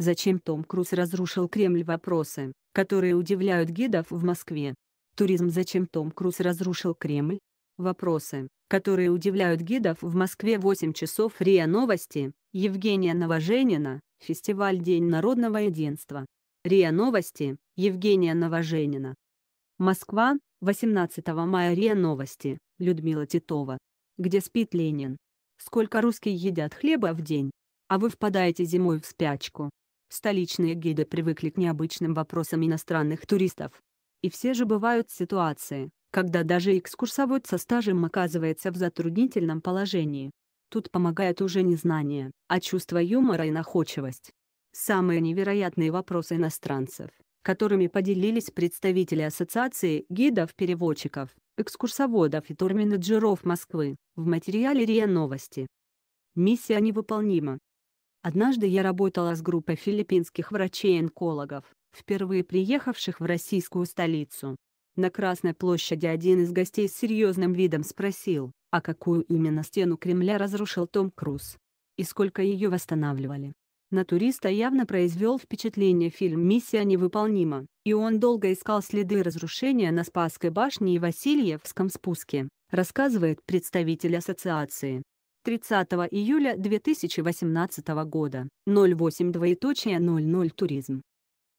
Зачем Том Круз разрушил Кремль? Вопросы, которые удивляют гидов в Москве. Туризм Зачем Том Круз разрушил Кремль? Вопросы, которые удивляют гидов в Москве 8 часов РИА Новости, Евгения Новоженина, фестиваль День народного единства. РИА Новости, Евгения Новоженина. Москва, 18 мая РИА Новости, Людмила Титова. Где спит Ленин? Сколько русские едят хлеба в день? А вы впадаете зимой в спячку. Столичные гиды привыкли к необычным вопросам иностранных туристов. И все же бывают ситуации, когда даже экскурсовод со стажем оказывается в затруднительном положении. Тут помогает уже не знание, а чувство юмора и находчивость. Самые невероятные вопросы иностранцев, которыми поделились представители Ассоциации гидов-переводчиков, экскурсоводов и турменеджеров Москвы, в материале РИА Новости. Миссия невыполнима. Однажды я работала с группой филиппинских врачей-онкологов, впервые приехавших в российскую столицу. На Красной площади один из гостей с серьезным видом спросил, а какую именно стену Кремля разрушил Том Круз? И сколько ее восстанавливали? На туриста явно произвел впечатление фильм «Миссия невыполнима», и он долго искал следы разрушения на Спасской башне и Васильевском спуске, рассказывает представитель ассоциации. 30 июля 2018 года, 08 двоеточие 00 Туризм.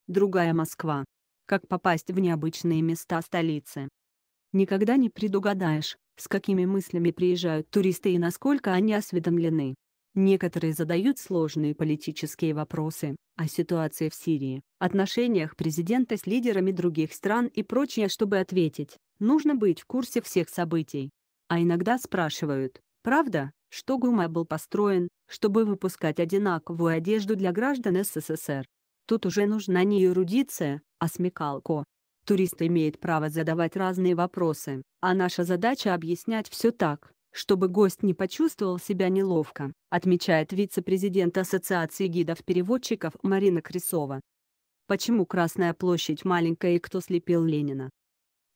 Другая Москва. Как попасть в необычные места столицы. Никогда не предугадаешь, с какими мыслями приезжают туристы и насколько они осведомлены. Некоторые задают сложные политические вопросы о ситуации в Сирии, отношениях президента с лидерами других стран и прочее, чтобы ответить, нужно быть в курсе всех событий. А иногда спрашивают, правда, что ГУМЭ был построен, чтобы выпускать одинаковую одежду для граждан СССР. Тут уже нужна не юрудиция, а смекалко. Турист имеет право задавать разные вопросы, а наша задача объяснять все так, чтобы гость не почувствовал себя неловко, отмечает вице-президент Ассоциации гидов-переводчиков Марина Крисова. Почему Красная площадь маленькая и кто слепил Ленина?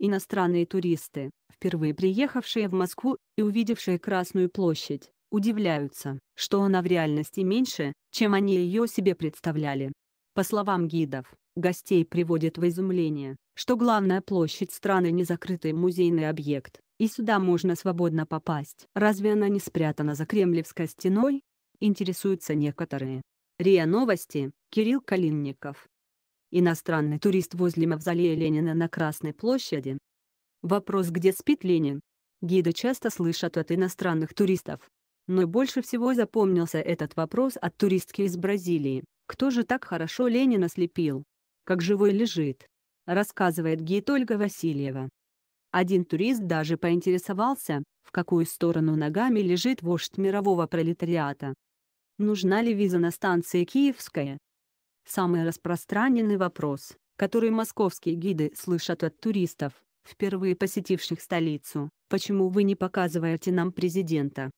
Иностранные туристы, впервые приехавшие в Москву и увидевшие Красную площадь, удивляются, что она в реальности меньше, чем они ее себе представляли. По словам гидов, гостей приводит в изумление, что главная площадь страны не закрытый музейный объект, и сюда можно свободно попасть. Разве она не спрятана за Кремлевской стеной? Интересуются некоторые. РИА Новости, Кирилл Калинников. Иностранный турист возле мавзолея Ленина на Красной площади. Вопрос «Где спит Ленин?» Гиды часто слышат от иностранных туристов. Но больше всего запомнился этот вопрос от туристки из Бразилии. Кто же так хорошо Ленина слепил? Как живой лежит? Рассказывает гид Ольга Васильева. Один турист даже поинтересовался, в какую сторону ногами лежит вождь мирового пролетариата. Нужна ли виза на станции Киевская? Самый распространенный вопрос, который московские гиды слышат от туристов, впервые посетивших столицу, почему вы не показываете нам президента?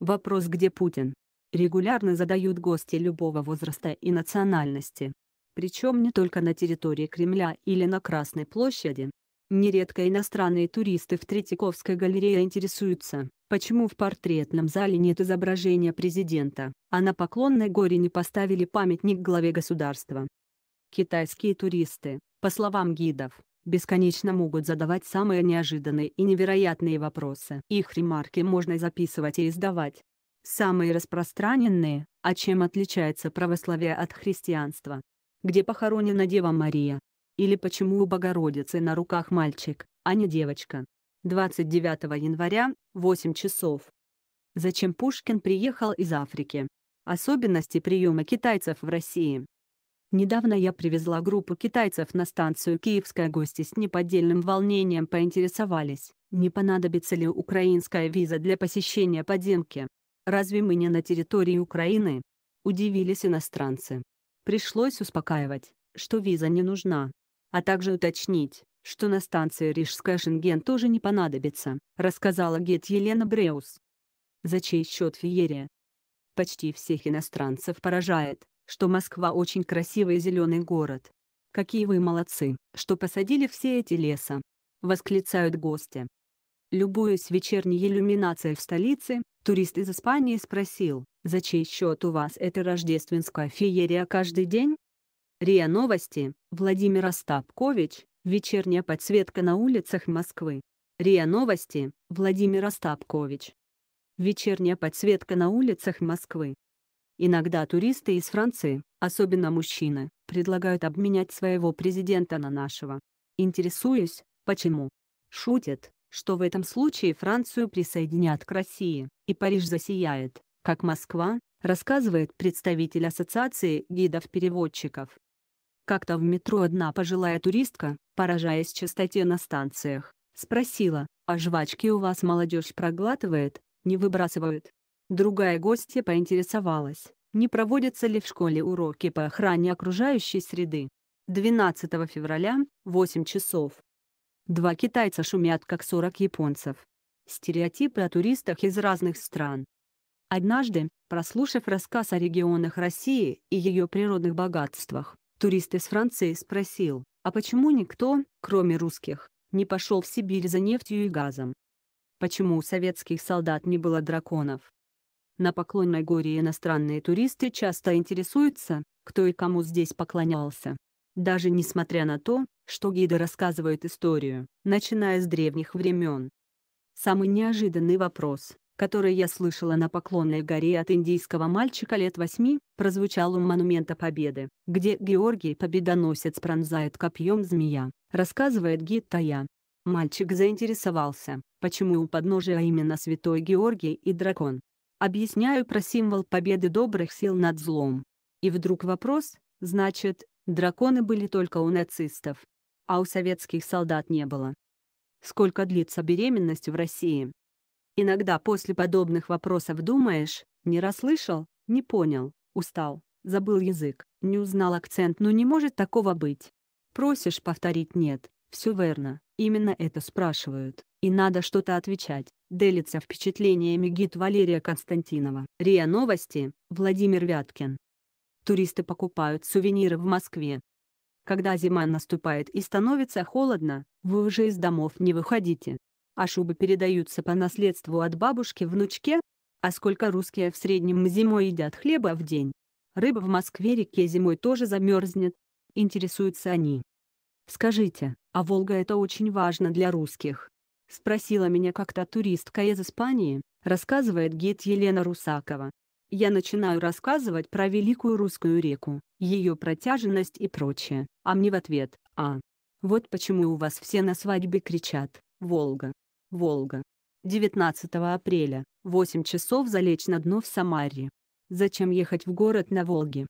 Вопрос «Где Путин?» регулярно задают гости любого возраста и национальности. Причем не только на территории Кремля или на Красной площади. Нередко иностранные туристы в Третьяковской галерее интересуются, Почему в портретном зале нет изображения президента, а на Поклонной горе не поставили памятник главе государства? Китайские туристы, по словам гидов, бесконечно могут задавать самые неожиданные и невероятные вопросы. Их ремарки можно записывать и издавать. Самые распространенные «А чем отличается православие от христианства?» «Где похоронена Дева Мария?» Или «Почему у Богородицы на руках мальчик, а не девочка?» 29 января, 8 часов. Зачем Пушкин приехал из Африки? Особенности приема китайцев в России. Недавно я привезла группу китайцев на станцию «Киевская гости» с неподдельным волнением поинтересовались, не понадобится ли украинская виза для посещения подземки. Разве мы не на территории Украины? Удивились иностранцы. Пришлось успокаивать, что виза не нужна. А также уточнить, что на станции Рижская Шенген тоже не понадобится, рассказала гид Елена Бреус. За чей счет феерия? Почти всех иностранцев поражает, что Москва очень красивый зеленый город. Какие вы молодцы, что посадили все эти леса! Восклицают гости. Любуясь вечерней иллюминацией в столице, турист из Испании спросил, за чей счет у вас эта рождественская феерия каждый день? РИА Новости, Владимир Остапкович, Вечерняя подсветка на улицах Москвы. РИА Новости, Владимир Остапкович. Вечерняя подсветка на улицах Москвы. Иногда туристы из Франции, особенно мужчины, предлагают обменять своего президента на нашего. Интересуюсь, почему? Шутят, что в этом случае Францию присоединят к России, и Париж засияет, как Москва, рассказывает представитель Ассоциации гидов-переводчиков. Как-то в метро одна пожилая туристка, поражаясь частоте на станциях, спросила, а жвачки у вас молодежь проглатывает, не выбрасывают? Другая гостья поинтересовалась, не проводятся ли в школе уроки по охране окружающей среды. 12 февраля, 8 часов. Два китайца шумят как 40 японцев. Стереотипы о туристах из разных стран. Однажды, прослушав рассказ о регионах России и ее природных богатствах, Турист из Франции спросил, а почему никто, кроме русских, не пошел в Сибирь за нефтью и газом? Почему у советских солдат не было драконов? На Поклонной горе иностранные туристы часто интересуются, кто и кому здесь поклонялся. Даже несмотря на то, что гиды рассказывают историю, начиная с древних времен. Самый неожиданный вопрос, который я слышала на Поклонной горе от индийского мальчика лет восьми, прозвучал у Монумента Победы, где Георгий Победоносец пронзает копьем змея, рассказывает гид Тая. Мальчик заинтересовался, почему у подножия именно Святой Георгий и дракон. Объясняю про символ победы добрых сил над злом. И вдруг вопрос, значит, драконы были только у нацистов, а у советских солдат не было. Сколько длится беременность в России? Иногда после подобных вопросов думаешь, не расслышал, не понял, устал, забыл язык, не узнал акцент, но не может такого быть. Просишь повторить «нет», все верно, именно это спрашивают, и надо что-то отвечать, делится впечатлениями гид Валерия Константинова. РИА Новости, Владимир Вяткин. Туристы покупают сувениры в Москве. Когда зима наступает и становится холодно, вы уже из домов не выходите а шубы передаются по наследству от бабушки внучке, а сколько русские в среднем зимой едят хлеба в день. Рыба в Москве-реке зимой тоже замерзнет, интересуются они. «Скажите, а Волга это очень важно для русских?» — спросила меня как-то туристка из Испании, рассказывает гид Елена Русакова. Я начинаю рассказывать про Великую Русскую реку, ее протяженность и прочее, а мне в ответ «А». Вот почему у вас все на свадьбе кричат «Волга». Волга. 19 апреля, 8 часов залечь на дно в Самаре. Зачем ехать в город на Волге?